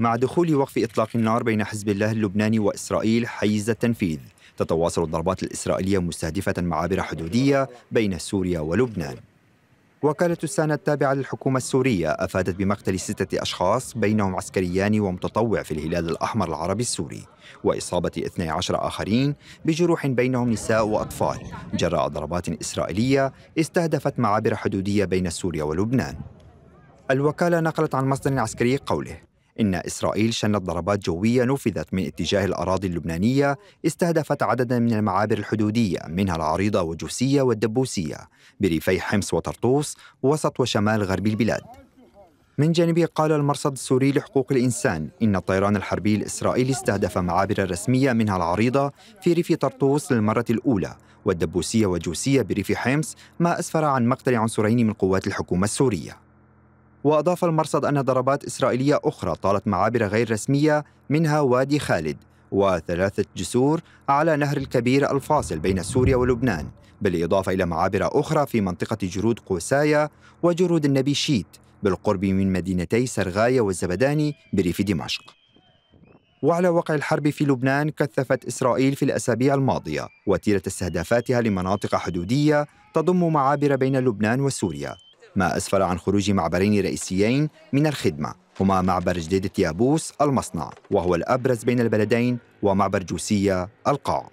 مع دخول وقف إطلاق النار بين حزب الله اللبناني وإسرائيل حيز التنفيذ تتواصل الضربات الإسرائيلية مستهدفة معابر حدودية بين سوريا ولبنان وكالة السانا التابعة للحكومة السورية أفادت بمقتل ستة أشخاص بينهم عسكريان ومتطوع في الهلال الأحمر العربي السوري وإصابة 12 آخرين بجروح بينهم نساء وأطفال جراء ضربات إسرائيلية استهدفت معابر حدودية بين سوريا ولبنان الوكالة نقلت عن مصدر عسكري قوله إن إسرائيل شنت ضربات جوية نفذت من اتجاه الأراضي اللبنانية استهدفت عددا من المعابر الحدودية منها العريضة وجوسية والدبوسية بريفي حمص وطرطوس وسط وشمال غرب البلاد من جانبه قال المرصد السوري لحقوق الإنسان إن الطيران الحربي الإسرائيلي استهدف معابر رسمية منها العريضة في ريف طرطوس للمرة الأولى والدبوسية وجوسية بريف حمص ما أسفر عن مقتل عنصرين من قوات الحكومة السورية وأضاف المرصد أن ضربات إسرائيلية أخرى طالت معابر غير رسمية منها وادي خالد وثلاثة جسور على نهر الكبير الفاصل بين سوريا ولبنان بالإضافة إلى معابر أخرى في منطقة جرود قوسايا وجرود النبي شيت بالقرب من مدينتي سرغاية والزبداني بريف دمشق وعلى وقع الحرب في لبنان كثفت إسرائيل في الأسابيع الماضية وتيرة استهدافاتها لمناطق حدودية تضم معابر بين لبنان وسوريا ما أسفر عن خروج معبرين رئيسيين من الخدمة هما معبر جديدة يابوس المصنع وهو الأبرز بين البلدين ومعبر جوسية القاع